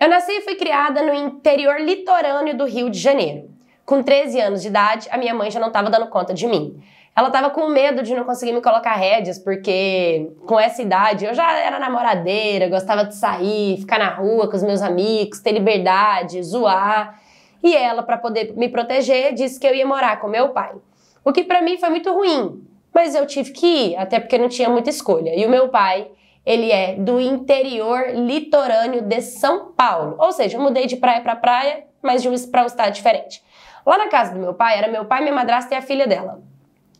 Eu nasci e fui criada no interior litorâneo do Rio de Janeiro. Com 13 anos de idade, a minha mãe já não estava dando conta de mim. Ela estava com medo de não conseguir me colocar rédeas, porque com essa idade eu já era namoradeira, gostava de sair, ficar na rua com os meus amigos, ter liberdade, zoar. E ela, para poder me proteger, disse que eu ia morar com meu pai. O que para mim foi muito ruim, mas eu tive que ir, até porque não tinha muita escolha. E o meu pai ele é do interior litorâneo de São Paulo. Ou seja, eu mudei de praia para praia, mas de um para um estado diferente. Lá na casa do meu pai, era meu pai, minha madrasta e a filha dela.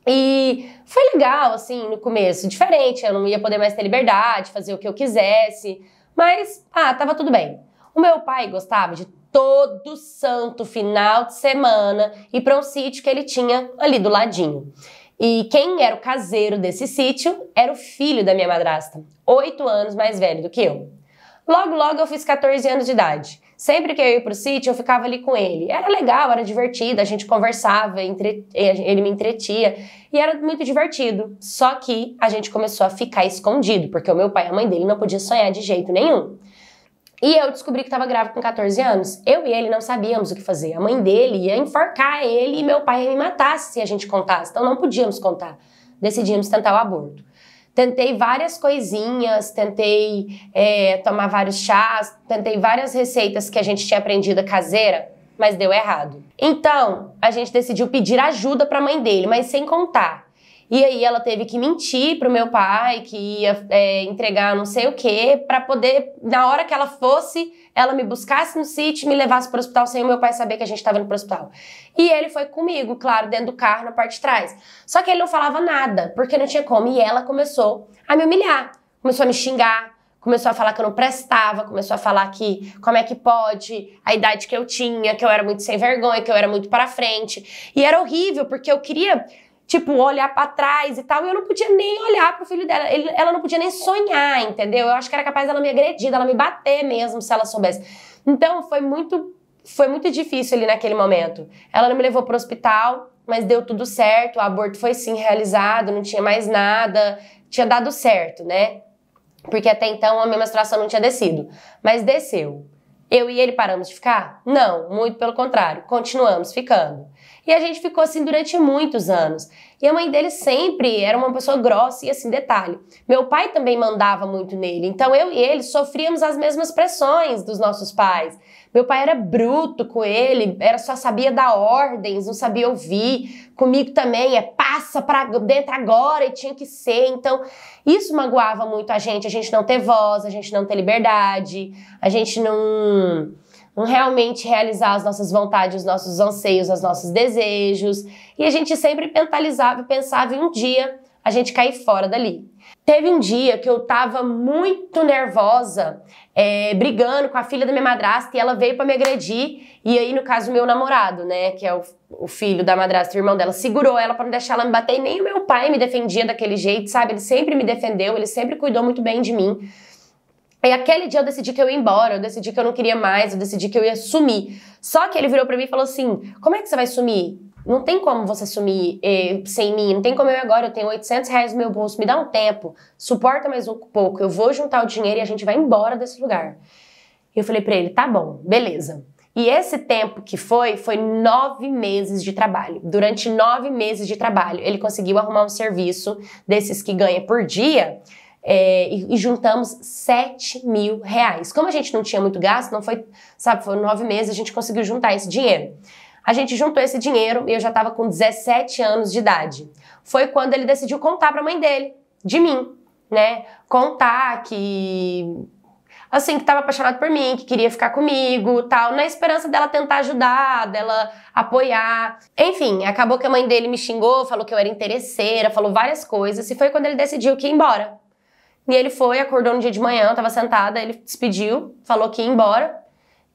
E foi legal, assim, no começo, diferente, eu não ia poder mais ter liberdade, fazer o que eu quisesse, mas, ah, tava tudo bem. O meu pai gostava de todo santo final de semana ir para um sítio que ele tinha ali do ladinho. E quem era o caseiro desse sítio era o filho da minha madrasta, oito anos mais velho do que eu. Logo, logo eu fiz 14 anos de idade. Sempre que eu ia pro sítio, eu ficava ali com ele. Era legal, era divertido, a gente conversava, entre... ele me entretia. E era muito divertido. Só que a gente começou a ficar escondido, porque o meu pai e a mãe dele não podiam sonhar de jeito nenhum. E eu descobri que estava grávida com 14 anos. Eu e ele não sabíamos o que fazer. A mãe dele ia enforcar ele e meu pai ia me matar se a gente contasse. Então não podíamos contar. Decidimos tentar o aborto. Tentei várias coisinhas, tentei é, tomar vários chás, tentei várias receitas que a gente tinha aprendido caseira, mas deu errado. Então a gente decidiu pedir ajuda para a mãe dele, mas sem contar. E aí ela teve que mentir pro meu pai que ia é, entregar não sei o quê, para poder, na hora que ela fosse, ela me buscasse no sítio me levasse pro hospital sem o meu pai saber que a gente tava indo pro hospital. E ele foi comigo, claro, dentro do carro, na parte de trás. Só que ele não falava nada, porque não tinha como. E ela começou a me humilhar, começou a me xingar, começou a falar que eu não prestava, começou a falar que como é que pode, a idade que eu tinha, que eu era muito sem vergonha, que eu era muito para frente. E era horrível, porque eu queria tipo, olhar para trás e tal. E eu não podia nem olhar pro filho dela. Ele, ela não podia nem sonhar, entendeu? Eu acho que era capaz dela me agredir, dela me bater mesmo, se ela soubesse. Então, foi muito, foi muito difícil ali naquele momento. Ela não me levou pro hospital, mas deu tudo certo. O aborto foi sim realizado, não tinha mais nada. Tinha dado certo, né? Porque até então a minha menstruação não tinha descido. Mas desceu. Eu e ele paramos de ficar? Não, muito pelo contrário. Continuamos ficando. E a gente ficou assim durante muitos anos. E a mãe dele sempre era uma pessoa grossa e assim, detalhe. Meu pai também mandava muito nele, então eu e ele sofríamos as mesmas pressões dos nossos pais. Meu pai era bruto com ele, era só sabia dar ordens, não sabia ouvir. Comigo também é passa para dentro agora e tinha que ser. Então, isso magoava muito a gente, a gente não ter voz, a gente não ter liberdade, a gente não Uhum. realmente realizar as nossas vontades, os nossos anseios, os nossos desejos. E a gente sempre mentalizava e pensava em um dia a gente cair fora dali. Teve um dia que eu tava muito nervosa, é, brigando com a filha da minha madrasta e ela veio para me agredir. E aí, no caso, meu namorado, né, que é o, o filho da madrasta, e irmão dela, segurou ela para não deixar ela me bater. E nem o meu pai me defendia daquele jeito, sabe? Ele sempre me defendeu, ele sempre cuidou muito bem de mim. E aquele dia eu decidi que eu ia embora, eu decidi que eu não queria mais, eu decidi que eu ia sumir. Só que ele virou para mim e falou assim: Como é que você vai sumir? Não tem como você sumir eh, sem mim, não tem como eu agora, eu tenho 800 reais no meu bolso, me dá um tempo, suporta mais um pouco, eu vou juntar o dinheiro e a gente vai embora desse lugar. E eu falei para ele: Tá bom, beleza. E esse tempo que foi, foi nove meses de trabalho. Durante nove meses de trabalho, ele conseguiu arrumar um serviço desses que ganha por dia é, e, juntamos 7 mil reais. Como a gente não tinha muito gasto, não foi, sabe, foram nove meses, a gente conseguiu juntar esse dinheiro. A gente juntou esse dinheiro e eu já estava com 17 anos de idade. Foi quando ele decidiu contar para a mãe dele, de mim, né? Contar que assim, que estava apaixonado por mim, que queria ficar comigo, tal, na esperança dela tentar ajudar, dela apoiar. Enfim, acabou que a mãe dele me xingou, falou que eu era interesseira, falou várias coisas, e foi quando ele decidiu que ia embora. E ele foi, acordou no dia de manhã, eu tava sentada, ele despediu, falou que ia embora.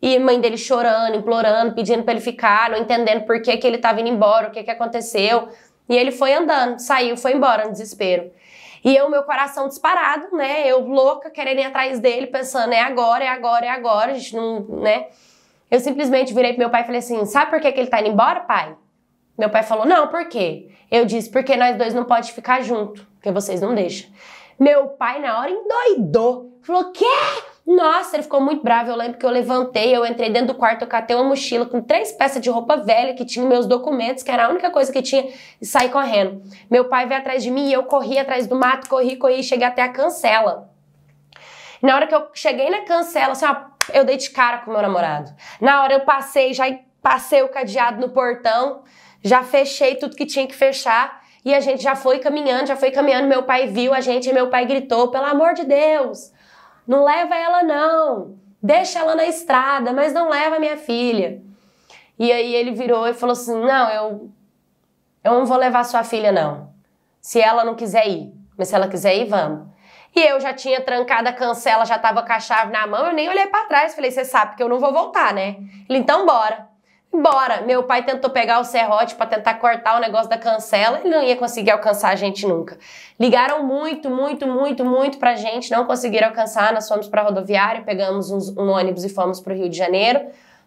E a mãe dele chorando, implorando, pedindo para ele ficar, não entendendo por que, que ele tava indo embora, o que, que aconteceu. E ele foi andando, saiu, foi embora no desespero. E eu, meu coração disparado, né? Eu louca, querendo ir atrás dele, pensando, é agora, é agora, é agora, a gente não, né? Eu simplesmente virei pro meu pai e falei assim: sabe por que, que ele tá indo embora, pai? Meu pai falou: não, por quê? Eu disse: porque nós dois não pode ficar junto, porque vocês não deixam. Meu pai, na hora, endoidou. Falou: Quê? Nossa, ele ficou muito bravo. Eu lembro que eu levantei, eu entrei dentro do quarto, eu catei uma mochila com três peças de roupa velha que tinha meus documentos, que era a única coisa que tinha, e saí correndo. Meu pai veio atrás de mim e eu corri atrás do mato, corri, corri, cheguei até a cancela. Na hora que eu cheguei na cancela, assim, ó, eu dei de cara com meu namorado. Na hora eu passei, já passei o cadeado no portão, já fechei tudo que tinha que fechar. E a gente já foi caminhando, já foi caminhando. Meu pai viu a gente e meu pai gritou: pelo amor de Deus, não leva ela não. Deixa ela na estrada, mas não leva minha filha. E aí ele virou e falou assim: não, eu, eu não vou levar sua filha não. Se ela não quiser ir, mas se ela quiser ir, vamos. E eu já tinha trancado a cancela, já tava com a chave na mão, eu nem olhei para trás. Falei, você sabe que eu não vou voltar, né? Ele, então bora. Bora! Meu pai tentou pegar o serrote para tentar cortar o negócio da cancela, ele não ia conseguir alcançar a gente nunca. Ligaram muito, muito, muito, muito pra gente, não conseguiram alcançar. Nós fomos pra rodoviária, pegamos uns, um ônibus e fomos pro Rio de Janeiro.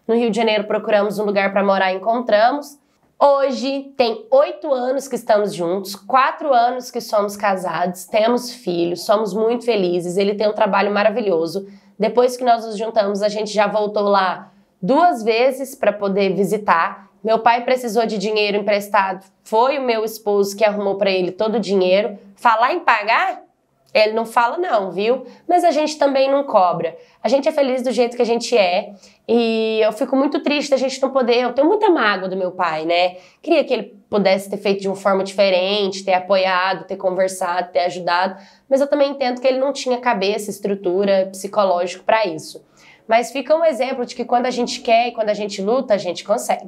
No Rio de Janeiro procuramos um lugar para morar e encontramos. Hoje tem oito anos que estamos juntos, quatro anos que somos casados, temos filhos, somos muito felizes. Ele tem um trabalho maravilhoso. Depois que nós nos juntamos, a gente já voltou lá duas vezes para poder visitar. Meu pai precisou de dinheiro emprestado, foi o meu esposo que arrumou para ele todo o dinheiro. Falar em pagar? Ele não fala não, viu? Mas a gente também não cobra. A gente é feliz do jeito que a gente é. E eu fico muito triste da gente não poder. Eu tenho muita mágoa do meu pai, né? Queria que ele pudesse ter feito de uma forma diferente, ter apoiado, ter conversado, ter ajudado. Mas eu também entendo que ele não tinha cabeça, estrutura, psicológico para isso. Mas fica um exemplo de que quando a gente quer e quando a gente luta, a gente consegue.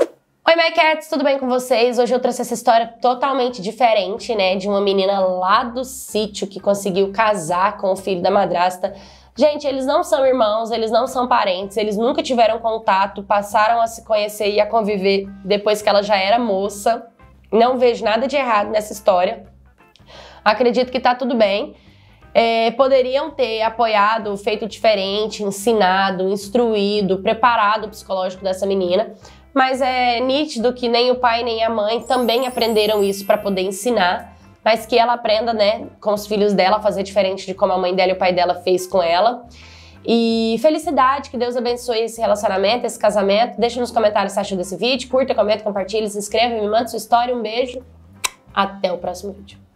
Oi, my cats, tudo bem com vocês? Hoje eu trouxe essa história totalmente diferente, né? De uma menina lá do sítio que conseguiu casar com o filho da madrasta. Gente, eles não são irmãos, eles não são parentes, eles nunca tiveram contato, passaram a se conhecer e a conviver depois que ela já era moça. Não vejo nada de errado nessa história. Acredito que tá tudo bem é, poderiam ter apoiado, feito diferente, ensinado, instruído, preparado o psicológico dessa menina. Mas é nítido que nem o pai nem a mãe também aprenderam isso para poder ensinar, mas que ela aprenda, né, com os filhos dela, fazer diferente de como a mãe dela e o pai dela fez com ela. E felicidade, que Deus abençoe esse relacionamento, esse casamento. Deixa nos comentários se achou desse vídeo, curta, comenta, compartilha, se inscreva, me manda sua história, um beijo. Até o próximo vídeo.